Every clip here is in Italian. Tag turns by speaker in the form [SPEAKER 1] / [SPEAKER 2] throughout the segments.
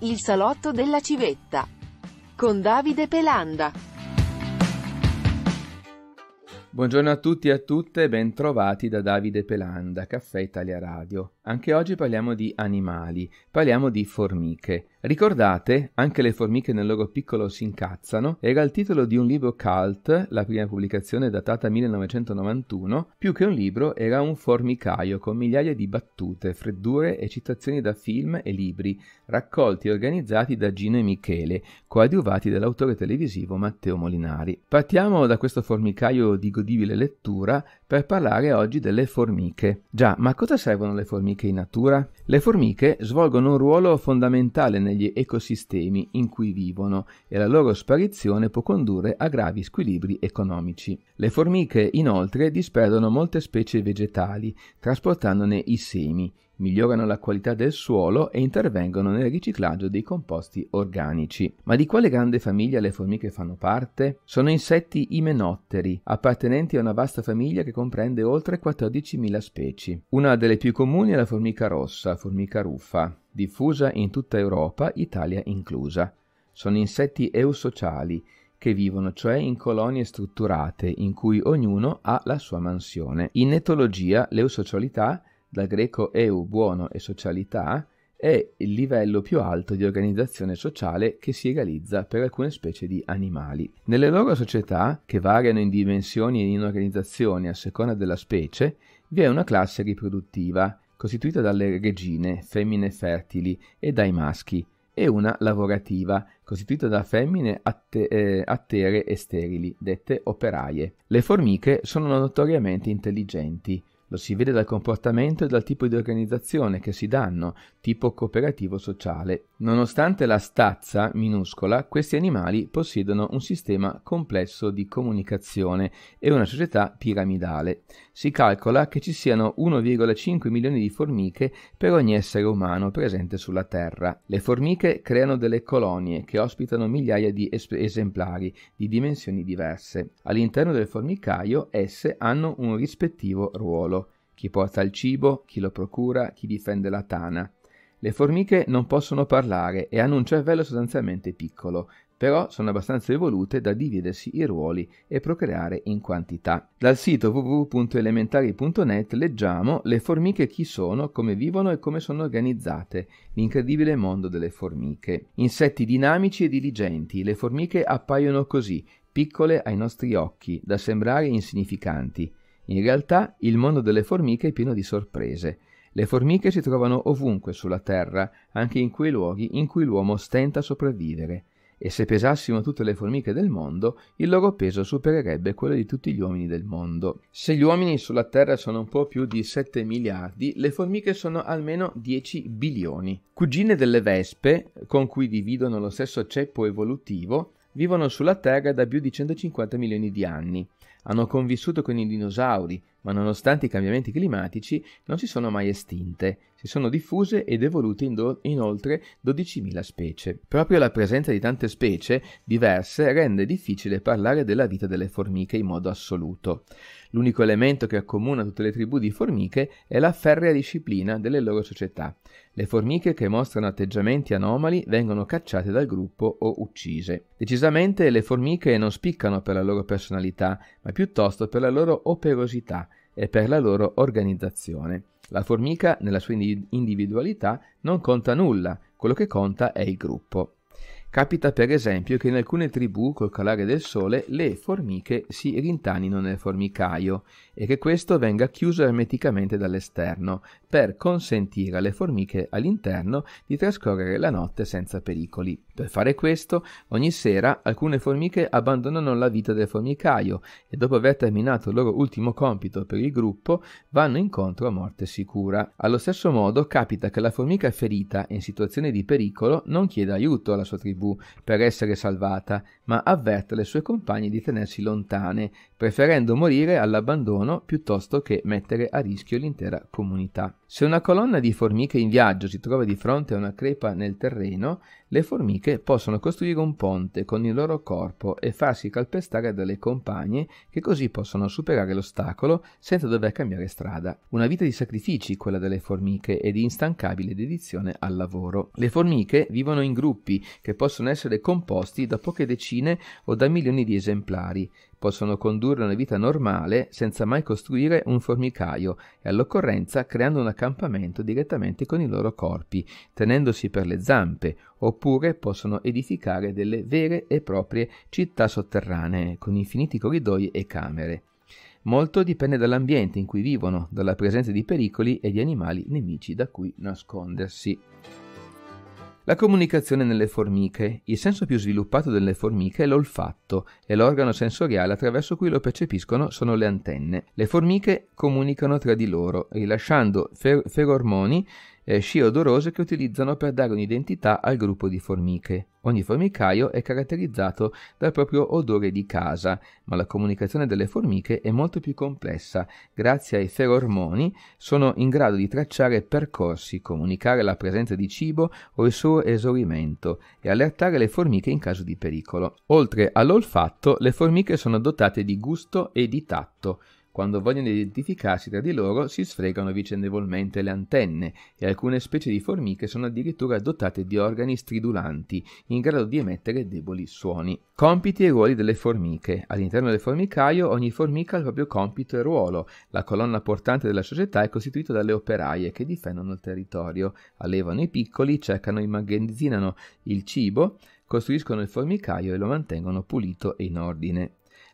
[SPEAKER 1] Il salotto della civetta. Con Davide Pelanda. Buongiorno a tutti e a tutte, ben trovati da Davide Pelanda, Caffè Italia Radio. Anche oggi parliamo di animali, parliamo di formiche. Ricordate, anche le formiche nel loro piccolo si incazzano, era il titolo di un libro cult, la prima pubblicazione datata 1991, più che un libro era un formicaio con migliaia di battute, freddure e citazioni da film e libri, raccolti e organizzati da Gino e Michele, coadiuvati dall'autore televisivo Matteo Molinari. Partiamo da questo formicaio di godibile lettura per parlare oggi delle formiche. Già, ma cosa servono le formiche in natura? Le formiche svolgono un ruolo fondamentale negli ecosistemi in cui vivono e la loro sparizione può condurre a gravi squilibri economici. Le formiche inoltre disperdono molte specie vegetali, trasportandone i semi, migliorano la qualità del suolo e intervengono nel riciclaggio dei composti organici. Ma di quale grande famiglia le formiche fanno parte? Sono insetti imenotteri, appartenenti a una vasta famiglia che comprende oltre 14.000 specie. Una delle più comuni è la formica rossa, formica ruffa, diffusa in tutta Europa, Italia inclusa. Sono insetti eusociali, che vivono cioè in colonie strutturate in cui ognuno ha la sua mansione. In etologia l'eusocialità dal greco eu buono e socialità, è il livello più alto di organizzazione sociale che si realizza per alcune specie di animali. Nelle loro società, che variano in dimensioni e in organizzazione a seconda della specie, vi è una classe riproduttiva, costituita dalle regine, femmine fertili, e dai maschi, e una lavorativa, costituita da femmine atte, eh, attere e sterili, dette operaie. Le formiche sono notoriamente intelligenti, lo si vede dal comportamento e dal tipo di organizzazione che si danno, tipo cooperativo sociale. Nonostante la stazza minuscola, questi animali possiedono un sistema complesso di comunicazione e una società piramidale. Si calcola che ci siano 1,5 milioni di formiche per ogni essere umano presente sulla Terra. Le formiche creano delle colonie che ospitano migliaia di es- esemplari di dimensioni diverse. All'interno del formicaio esse hanno un rispettivo ruolo chi porta il cibo, chi lo procura, chi difende la tana. Le formiche non possono parlare e hanno un cervello sostanzialmente piccolo, però sono abbastanza evolute da dividersi i ruoli e procreare in quantità. Dal sito www.elementari.net leggiamo le formiche chi sono, come vivono e come sono organizzate, l'incredibile mondo delle formiche. Insetti dinamici e diligenti, le formiche appaiono così, piccole ai nostri occhi, da sembrare insignificanti, in realtà il mondo delle formiche è pieno di sorprese. Le formiche si trovano ovunque sulla Terra, anche in quei luoghi in cui l'uomo stenta a sopravvivere, e se pesassimo tutte le formiche del mondo, il loro peso supererebbe quello di tutti gli uomini del mondo. Se gli uomini sulla Terra sono un po' più di 7 miliardi, le formiche sono almeno 10 bilioni. Cugine delle vespe, con cui dividono lo stesso ceppo evolutivo, vivono sulla Terra da più di 150 milioni di anni. Hanno convissuto con i dinosauri, ma nonostante i cambiamenti climatici non si sono mai estinte, si sono diffuse ed evolute in, do- in oltre 12.000 specie. Proprio la presenza di tante specie diverse rende difficile parlare della vita delle formiche in modo assoluto. L'unico elemento che accomuna tutte le tribù di formiche è la ferrea disciplina delle loro società. Le formiche che mostrano atteggiamenti anomali vengono cacciate dal gruppo o uccise. Decisamente le formiche non spiccano per la loro personalità, ma piuttosto per la loro operosità e per la loro organizzazione. La formica nella sua individualità non conta nulla, quello che conta è il gruppo. Capita per esempio che in alcune tribù col calare del sole le formiche si rintanino nel formicaio e che questo venga chiuso ermeticamente dall'esterno per consentire alle formiche all'interno di trascorrere la notte senza pericoli. Per fare questo, ogni sera alcune formiche abbandonano la vita del formicaio e dopo aver terminato il loro ultimo compito per il gruppo vanno incontro a morte sicura. Allo stesso modo capita che la formica ferita in situazione di pericolo non chieda aiuto alla sua tribù tribù per essere salvata, ma avverte le sue compagne di tenersi lontane, preferendo morire all'abbandono piuttosto che mettere a rischio l'intera comunità. Se una colonna di formiche in viaggio si trova di fronte a una crepa nel terreno, le formiche possono costruire un ponte con il loro corpo e farsi calpestare dalle compagne che così possono superare l'ostacolo senza dover cambiare strada. Una vita di sacrifici quella delle formiche e di instancabile dedizione al lavoro. Le formiche vivono in gruppi che possono possono essere composti da poche decine o da milioni di esemplari, possono condurre una vita normale senza mai costruire un formicaio e all'occorrenza creando un accampamento direttamente con i loro corpi, tenendosi per le zampe, oppure possono edificare delle vere e proprie città sotterranee con infiniti corridoi e camere. Molto dipende dall'ambiente in cui vivono, dalla presenza di pericoli e di animali nemici da cui nascondersi. La comunicazione nelle formiche. Il senso più sviluppato delle formiche è l'olfatto e l'organo sensoriale attraverso cui lo percepiscono sono le antenne. Le formiche comunicano tra di loro rilasciando fer- ferormoni eh, scie odorose che utilizzano per dare un'identità al gruppo di formiche. Ogni formicaio è caratterizzato dal proprio odore di casa, ma la comunicazione delle formiche è molto più complessa. Grazie ai ferormoni sono in grado di tracciare percorsi, comunicare la presenza di cibo o il suo esaurimento e allertare le formiche in caso di pericolo. Oltre all'olfatto, le formiche sono dotate di gusto e di tatto quando vogliono identificarsi tra di loro si sfregano vicendevolmente le antenne e alcune specie di formiche sono addirittura dotate di organi stridulanti in grado di emettere deboli suoni. Compiti e ruoli delle formiche. All'interno del formicaio ogni formica ha il proprio compito e ruolo. La colonna portante della società è costituita dalle operaie che difendono il territorio, allevano i piccoli, cercano e immagazzinano il cibo, costruiscono il formicaio e lo mantengono pulito e in ordine.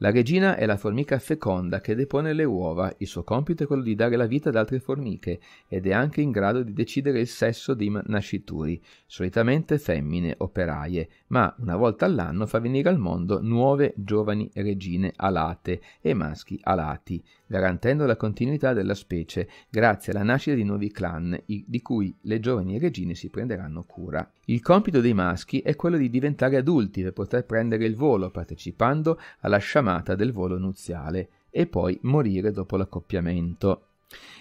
[SPEAKER 1] La regina è la formica feconda che depone le uova, il suo compito è quello di dare la vita ad altre formiche ed è anche in grado di decidere il sesso dei nascituri, solitamente femmine operaie, ma una volta all'anno fa venire al mondo nuove giovani regine alate e maschi alati, garantendo la continuità della specie grazie alla nascita di nuovi clan di cui le giovani regine si prenderanno cura. Il compito dei maschi è quello di diventare adulti per poter prendere il volo partecipando alla sciamata del volo nuziale e poi morire dopo l'accoppiamento.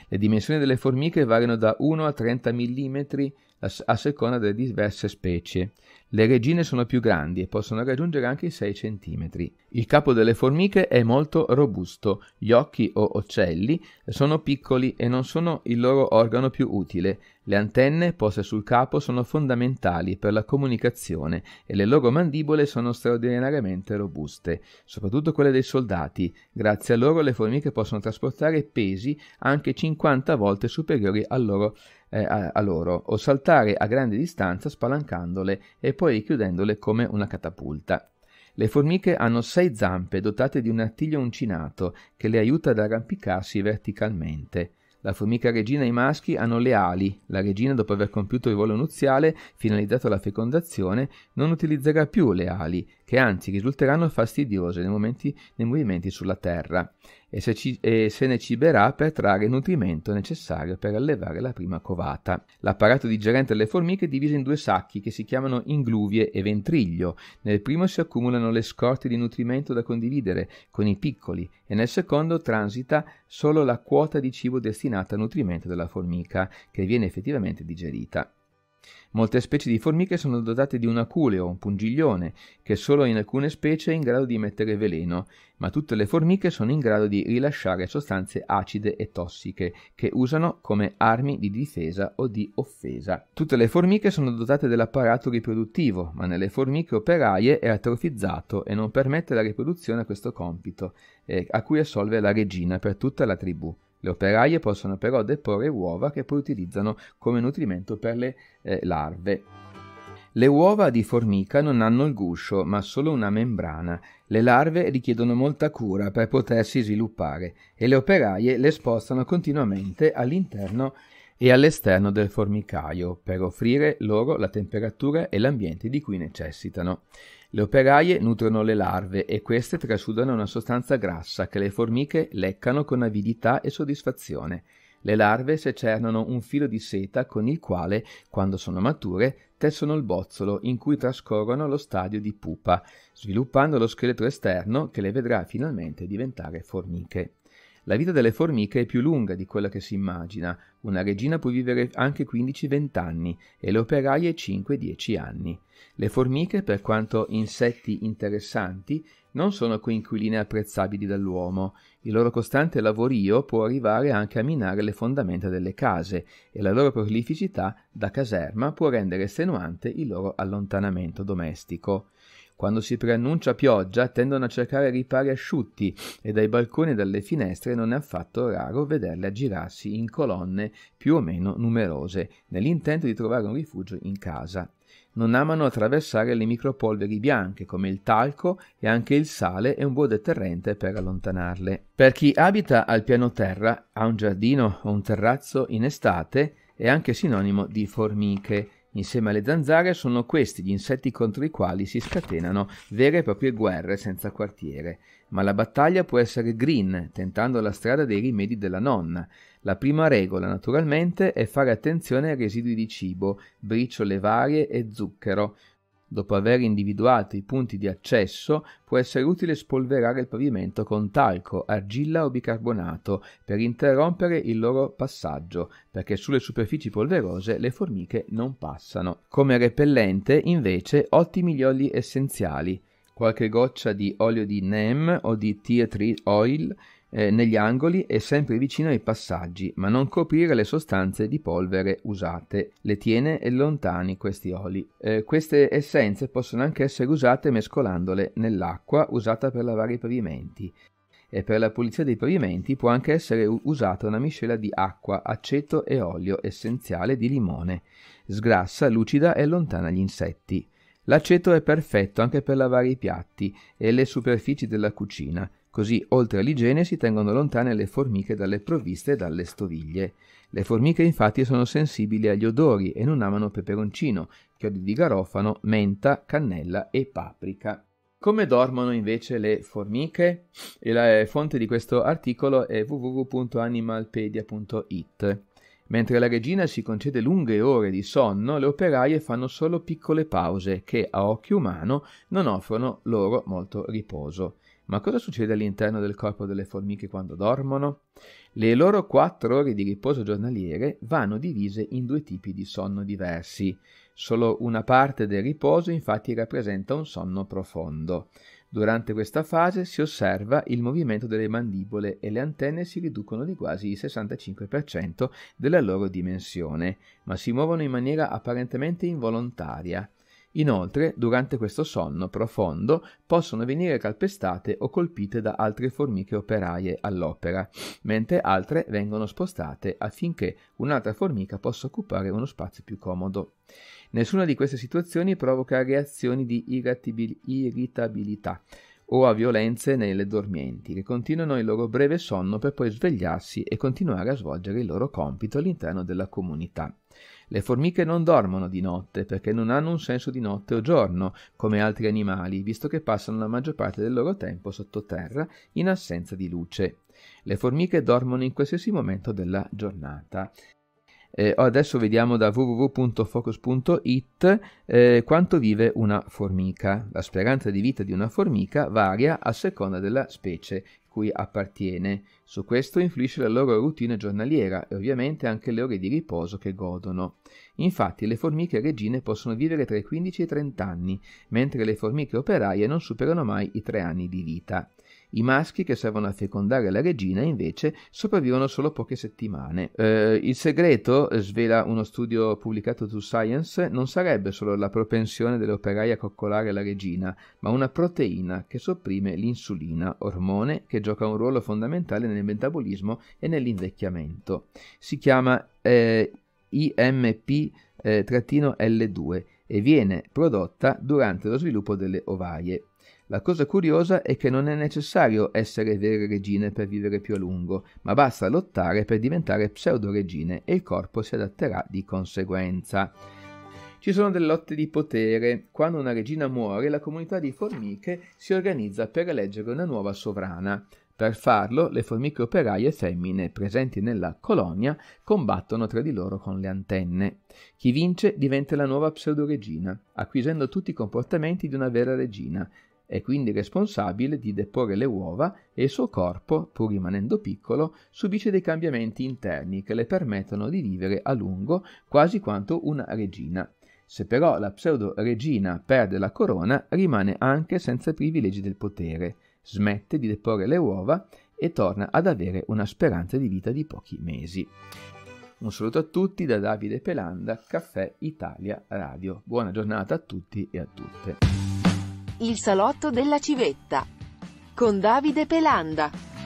[SPEAKER 1] Le dimensioni delle formiche variano da 1 a 30 mm a seconda delle diverse specie. Le regine sono più grandi e possono raggiungere anche i 6 cm. Il capo delle formiche è molto robusto, gli occhi o occelli sono piccoli e non sono il loro organo più utile. Le antenne poste sul capo sono fondamentali per la comunicazione e le loro mandibole sono straordinariamente robuste, soprattutto quelle dei soldati. Grazie a loro le formiche possono trasportare pesi anche 50 volte superiori al loro eh, a, a loro o saltare a grande distanza spalancandole e poi chiudendole come una catapulta. Le formiche hanno sei zampe dotate di un artiglio uncinato che le aiuta ad arrampicarsi verticalmente. La formica regina e i maschi hanno le ali. La regina, dopo aver compiuto il volo nuziale, finalizzato alla fecondazione, non utilizzerà più le ali, che anzi risulteranno fastidiose nei, momenti, nei movimenti sulla terra e se, ci, e se, ne ciberà per trarre il nutrimento necessario per allevare la prima covata. L'apparato digerente delle formiche è diviso in due sacchi che si chiamano ingluvie e ventriglio. Nel primo si accumulano le scorte di nutrimento da condividere con i piccoli e nel secondo transita solo la quota di cibo destinata al nutrimento della formica che viene effettivamente digerita. Molte specie di formiche sono dotate di un aculeo, un pungiglione, che solo in alcune specie è in grado di emettere veleno, ma tutte le formiche sono in grado di rilasciare sostanze acide e tossiche, che usano come armi di difesa o di offesa. Tutte le formiche sono dotate dell'apparato riproduttivo, ma nelle formiche operaie è atrofizzato e non permette la riproduzione a questo compito, eh, a cui assolve la regina per tutta la tribù. Le operaie possono però deporre uova che poi utilizzano come nutrimento per le eh, larve. Le uova di formica non hanno il guscio, ma solo una membrana. Le larve richiedono molta cura per potersi sviluppare e le operaie le spostano continuamente all'interno e all'esterno del formicaio per offrire loro la temperatura e l'ambiente di cui necessitano. Le operaie nutrono le larve e queste trasudano una sostanza grassa che le formiche leccano con avidità e soddisfazione. Le larve secernono un filo di seta con il quale, quando sono mature, tessono il bozzolo in cui trascorrono lo stadio di pupa, sviluppando lo scheletro esterno che le vedrà finalmente diventare formiche. La vita delle formiche è più lunga di quella che si immagina, una regina può vivere anche 15-20 anni e le operaie 5-10 anni. Le formiche, per quanto insetti interessanti, non sono coinquiline apprezzabili dall'uomo. Il loro costante lavorio può arrivare anche a minare le fondamenta delle case e la loro prolificità da caserma può rendere estenuante il loro allontanamento domestico. Quando si preannuncia pioggia tendono a cercare ripari asciutti e dai balconi e dalle finestre non è affatto raro vederle aggirarsi in colonne più o meno numerose, nell'intento di trovare un rifugio in casa. Non amano attraversare le micropolveri bianche come il talco e anche il sale è un buon deterrente per allontanarle. Per chi abita al piano terra, ha un giardino o un terrazzo in estate, è anche sinonimo di formiche Insieme alle zanzare sono questi gli insetti contro i quali si scatenano vere e proprie guerre senza quartiere, ma la battaglia può essere green, tentando la strada dei rimedi della nonna. La prima regola, naturalmente, è fare attenzione ai residui di cibo, briciole varie e zucchero. Dopo aver individuato i punti di accesso, può essere utile spolverare il pavimento con talco, argilla o bicarbonato per interrompere il loro passaggio, perché sulle superfici polverose le formiche non passano. Come repellente, invece, ottimi gli oli essenziali, qualche goccia di olio di neem o di tea tree oil eh, negli angoli e sempre vicino ai passaggi, ma non coprire le sostanze di polvere usate. Le tiene lontani questi oli. Eh, queste essenze possono anche essere usate mescolandole nell'acqua usata per lavare i pavimenti e per la pulizia dei pavimenti può anche essere usata una miscela di acqua, aceto e olio essenziale di limone. Sgrassa, lucida e lontana gli insetti. L'aceto è perfetto anche per lavare i piatti e le superfici della cucina. Così, oltre all'igiene, si tengono lontane le formiche dalle provviste e dalle stoviglie. Le formiche infatti sono sensibili agli odori e non amano peperoncino, chiodi di garofano, menta, cannella e paprika. Come dormono invece le formiche? E la eh, fonte di questo articolo è www.animalpedia.it. Mentre la regina si concede lunghe ore di sonno, le operaie fanno solo piccole pause che a occhio umano non offrono loro molto riposo. Ma cosa succede all'interno del corpo delle formiche quando dormono? Le loro 4 ore di riposo giornaliere vanno divise in due tipi di sonno diversi. Solo una parte del riposo infatti rappresenta un sonno profondo. Durante questa fase si osserva il movimento delle mandibole e le antenne si riducono di quasi il 65% della loro dimensione, ma si muovono in maniera apparentemente involontaria Inoltre, durante questo sonno profondo possono venire calpestate o colpite da altre formiche operaie all'opera, mentre altre vengono spostate affinché un'altra formica possa occupare uno spazio più comodo. Nessuna di queste situazioni provoca reazioni di irritabilità, o a violenze nelle dormienti, che continuano il loro breve sonno per poi svegliarsi e continuare a svolgere il loro compito all'interno della comunità. Le formiche non dormono di notte perché non hanno un senso di notte o giorno, come altri animali, visto che passano la maggior parte del loro tempo sottoterra in assenza di luce. Le formiche dormono in qualsiasi momento della giornata eh, adesso vediamo da www.focus.it eh, quanto vive una formica. La speranza di vita di una formica varia a seconda della specie cui appartiene. Su questo influisce la loro routine giornaliera e ovviamente anche le ore di riposo che godono. Infatti le formiche regine possono vivere tra i 15 e i 30 anni, mentre le formiche operaie non superano mai i 3 anni di vita. I maschi che servono a fecondare la regina invece sopravvivono solo poche settimane. Eh, il segreto, eh, svela uno studio pubblicato su Science, non sarebbe solo la propensione delle operaie a coccolare la regina, ma una proteina che sopprime l'insulina, ormone che gioca un ruolo fondamentale nel metabolismo e nell'invecchiamento. Si chiama eh, IMP-L2 eh, e viene prodotta durante lo sviluppo delle ovaie. La cosa curiosa è che non è necessario essere vere regine per vivere più a lungo, ma basta lottare per diventare pseudo-regine e il corpo si adatterà di conseguenza. Ci sono delle lotte di potere. Quando una regina muore, la comunità di formiche si organizza per eleggere una nuova sovrana. Per farlo, le formiche operaie femmine presenti nella colonia combattono tra di loro con le antenne. Chi vince diventa la nuova pseudoregina, acquisendo tutti i comportamenti di una vera regina, è quindi responsabile di deporre le uova e il suo corpo, pur rimanendo piccolo, subisce dei cambiamenti interni che le permettono di vivere a lungo quasi quanto una regina. Se però la pseudo-regina perde la corona, rimane anche senza i privilegi del potere, smette di deporre le uova e torna ad avere una speranza di vita di pochi mesi. Un saluto a tutti da Davide Pelanda, Caffè Italia Radio. Buona giornata a tutti e a tutte. Il salotto della civetta. Con Davide Pelanda.